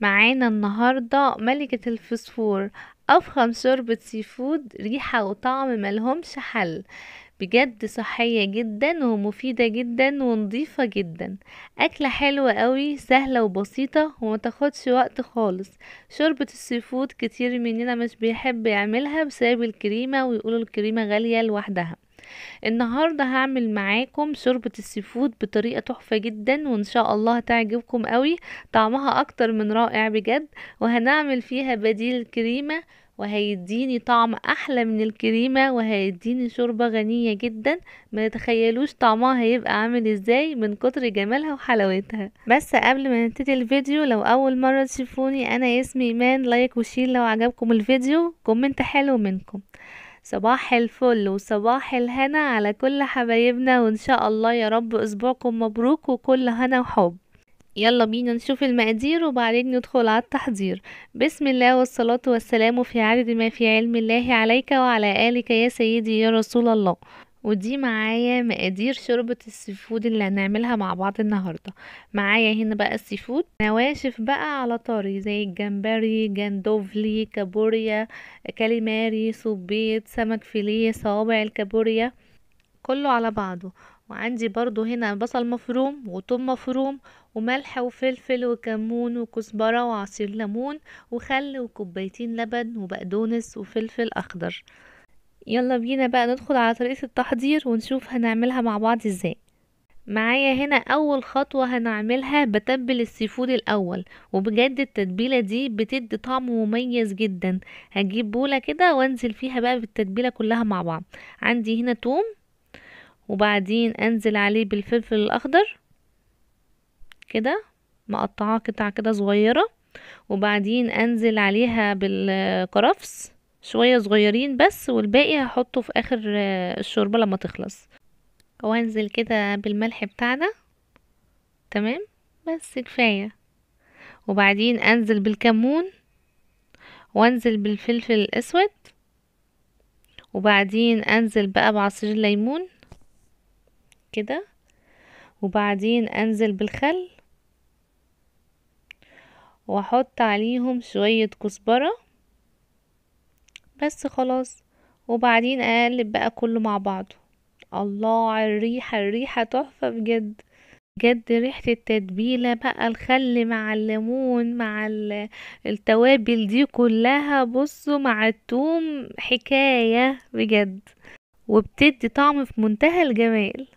معانا النهاردة ملكة الفسفور أفخم شوربة سي فود ريحة وطعم ملهمش حل بجد صحية جدا ومفيدة جدا ونضيفة جدا أكلة حلوة قوي سهلة وبسيطة ومتاخدش وقت خالص شوربة السيفود كتير مننا مش بيحب يعملها بسبب الكريمة ويقولوا الكريمة غالية لوحدها النهاردة هعمل معاكم شوربة السي فود بطريقة تحفة جدا وان شاء الله هتعجبكم قوي طعمها اكتر من رائع بجد وهنعمل فيها بديل كريمة وهيديني طعم احلى من الكريمة وهيديني شوربة غنية جدا ما تتخيلوش طعمها هيبقى عامل ازاي من كتر جمالها وحلاوتها بس قبل ما نبتدي الفيديو لو اول مرة تشوفوني انا اسمي ايمان لايك وشير لو عجبكم الفيديو كومنت حلو منكم صباح الفل وصباح الهنا على كل حبايبنا وان شاء الله يا رب اسبوعكم مبروك وكل هنا وحب يلا بينا نشوف المقادير وبعدين ندخل على التحضير بسم الله والصلاة والسلام في عدد ما في علم الله عليك وعلى آلك يا سيدي يا رسول الله ودي معايا مقادير شوربة السيفود اللي هنعملها مع بعض النهاردة معايا هنا بقى السيفود نواشف بقى على طري زي الجمبري جندوفلي كابوريا كاليماري صبيط سمك فيليه صوابع الكابوريا كله على بعضه وعندي برضو هنا بصل مفروم وثوم مفروم وملح وفلفل وكمون وكزبرة وعصير ليمون وخل وكوبايتين لبن وبقدونس وفلفل أخضر يلا بينا بقى ندخل على طريقة التحضير ونشوف هنعملها مع بعض ازاي معايا هنا اول خطوة هنعملها بتبل السيفود الاول وبجد التتبيلة دي بتدي طعم مميز جدا هجيب بولة كده وانزل فيها بقى بالتتبيلة كلها مع بعض عندي هنا توم وبعدين انزل عليه بالفلفل الاخضر كده مقطعاه قطع كده صغيرة وبعدين انزل عليها بالكرفس شوية صغيرين بس والباقي هحطه في اخر آه، الشوربة لما تخلص وانزل كده بالملح بتاعنا تمام بس كفاية وبعدين انزل بالكمون وانزل بالفلفل الاسود وبعدين انزل بقى بعصير الليمون كده وبعدين انزل بالخل واحط عليهم شوية كزبرة بس خلاص وبعدين اقلب بقى كله مع بعضه الله على الريحة الريحة تحفة بجد بجد ريحة التتبيلة بقى الخل مع الليمون مع التوابل دي كلها بصوا مع التوم حكاية بجد وبتدي طعم في منتهى الجمال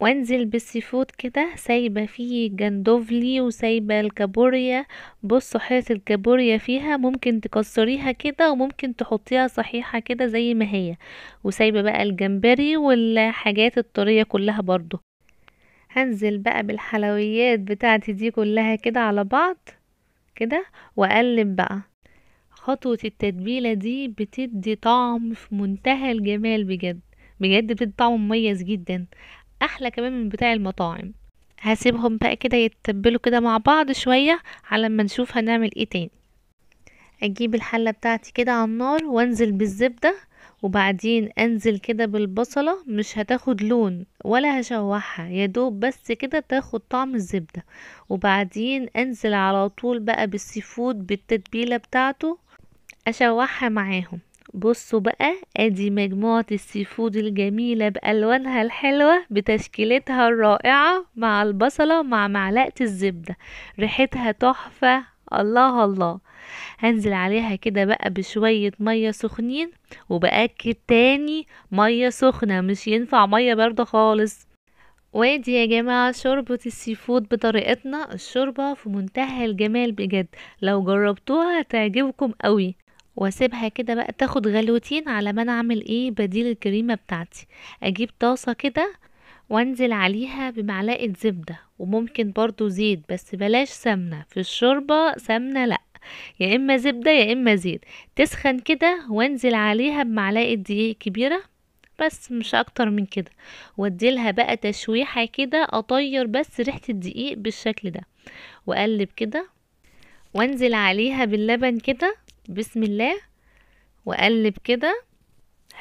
وانزل بالسيفود كده سايبه فيه جندوفلي وسايبه الكابوريا بصوا حيله الكابوريا فيها ممكن تكسريها كده وممكن تحطيها صحيحه كده زي ما هي وسايبه بقى الجمبري والحاجات الطريه كلها برضو هنزل بقى بالحلويات بتاعتي دي كلها كده على بعض كده واقلب بقى خطوه التتبيله دي بتدي طعم في منتهى الجمال بجد بجد بتدي طعم مميز جدا احلى كمان من بتاع المطاعم هسيبهم بقى كده يتبلوا كده مع بعض شوية على ما نشوف هنعمل ايه تاني اجيب الحلة بتاعتي كده على النار وانزل بالزبدة وبعدين انزل كده بالبصلة مش هتاخد لون ولا هشوحها يا دوب بس كده تاخد طعم الزبدة وبعدين انزل على طول بقى بالسيفود بالتتبيلة بتاعته اشوحها معاهم بصوا بقى ادي مجموعة السي فود الجميلة بألوانها الحلوة بتشكيلتها الرائعة مع البصلة مع معلقة الزبدة ريحتها تحفة الله الله هنزل عليها كده بقى بشوية مية سخنين وبأكد تاني مية سخنة مش ينفع مية باردة خالص وادي يا جماعة شوربة السيفود بطريقتنا الشوربة في منتهى الجمال بجد لو جربتوها هتعجبكم قوي واسيبها كده بقى تاخد غلوتين على ما انا اعمل ايه بديل الكريمه بتاعتي اجيب طاسه كده وانزل عليها بمعلقه زبده وممكن برضو زيت بس بلاش سمنه في الشوربه سمنه لا يا اما زبده يا اما زيت تسخن كده وانزل عليها بمعلقه دقيق كبيره بس مش اكتر من كده واديلها بقى تشويحه كده اطير بس ريحه الدقيق بالشكل ده واقلب كده وانزل عليها باللبن كده بسم الله واقلب كده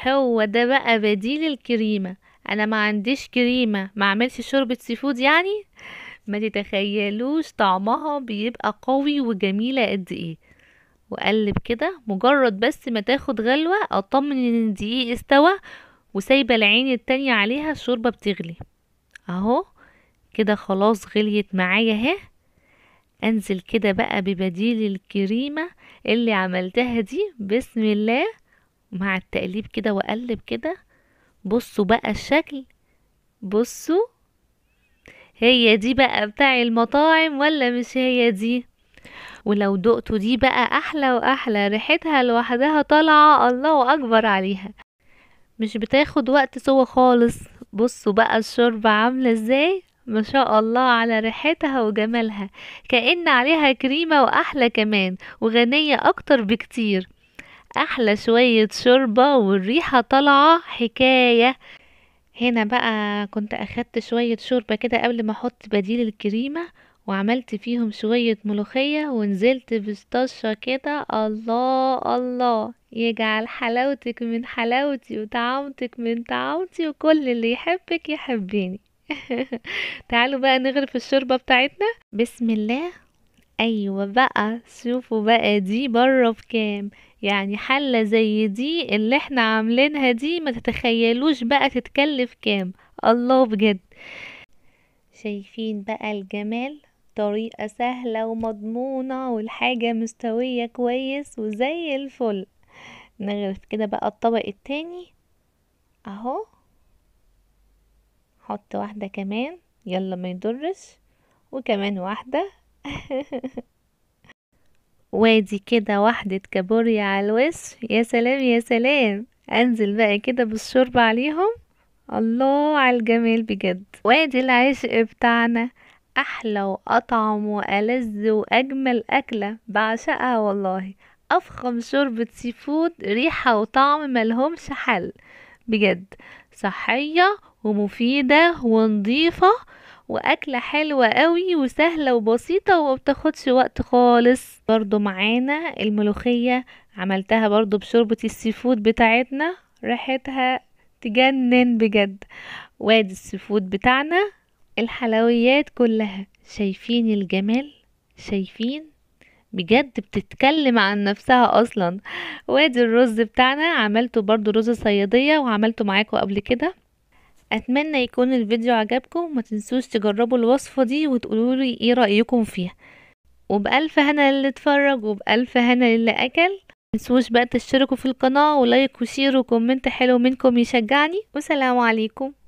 هو ده بقى بديل الكريمه انا ما عنديش كريمه ما عملش شوربه سي فود يعني ما تتخيلوش طعمها بيبقى قوي وجميله قد ايه واقلب كده مجرد بس ما تاخد غلوه اطمن ان الدقيق استوى وسايبه العين التانية عليها الشوربه بتغلي اهو كده خلاص غليت معايا اهي انزل كده بقى ببديل الكريمة اللي عملتها دي بسم الله مع التقليب كده واقلب كده بصوا بقى الشكل بصوا هي دي بقى بتاع المطاعم ولا مش هي دي ولو دقتوا دي بقى احلى واحلى ريحتها لوحدها طالعه الله اكبر عليها مش بتاخد وقت سوى خالص بصوا بقى الشوربه عامله ازاي ما شاء الله على ريحتها وجمالها كأن عليها كريمة وأحلى كمان وغنية أكتر بكتير أحلى شوية شوربة والريحة طالعة حكاية هنا بقى كنت أخدت شوية شوربة كده قبل ما أحط بديل الكريمة وعملت فيهم شوية ملوخية ونزلت بسطشة كده الله الله يجعل حلاوتك من حلاوتي وطعمتك من طعمتي وكل اللي يحبك يحبني تعالوا بقى نغرف الشوربة بتاعتنا بسم الله ايوه بقى شوفوا بقى دي بره بكام يعني حلة زي دي اللي احنا عاملينها دي ما تتخيلوش بقى تتكلف كام الله بجد شايفين بقى الجمال طريقة سهلة ومضمونة والحاجة مستوية كويس وزي الفل نغرف كده بقى الطبق التاني اهو حط واحدة كمان يلا ما يضرش وكمان واحدة وادي كده واحدة كابوريا على الوش يا سلام يا سلام انزل بقى كده بالشرب عليهم الله على الجمال بجد وادي العشق بتاعنا احلى واطعم والذ واجمل اكله بعشقها والله افخم شوربه سي فود ريحه وطعم ملهمش حل بجد صحيه ومفيدة ونضيفة واكلة حلوة قوي وسهلة وبسيطة ومبتاخدش وقت خالص برضو معانا الملوخية عملتها برضو بشوربة السيفود بتاعتنا ريحتها تجنن بجد وادي السيفود بتاعنا الحلويات كلها شايفين الجمال شايفين بجد بتتكلم عن نفسها اصلا وادي الرز بتاعنا عملته برضو رز صيادية وعملته معاكم قبل كده اتمنى يكون الفيديو عجبكم ما تنسوش تجربوا الوصفه دي وتقولوا لي ايه رايكم فيها وبالف هنا للي اتفرج وبالف هنا للي اكل تنسوش بقى تشتركوا في القناه ولايك وشير وكومنت حلو منكم يشجعني وسلام عليكم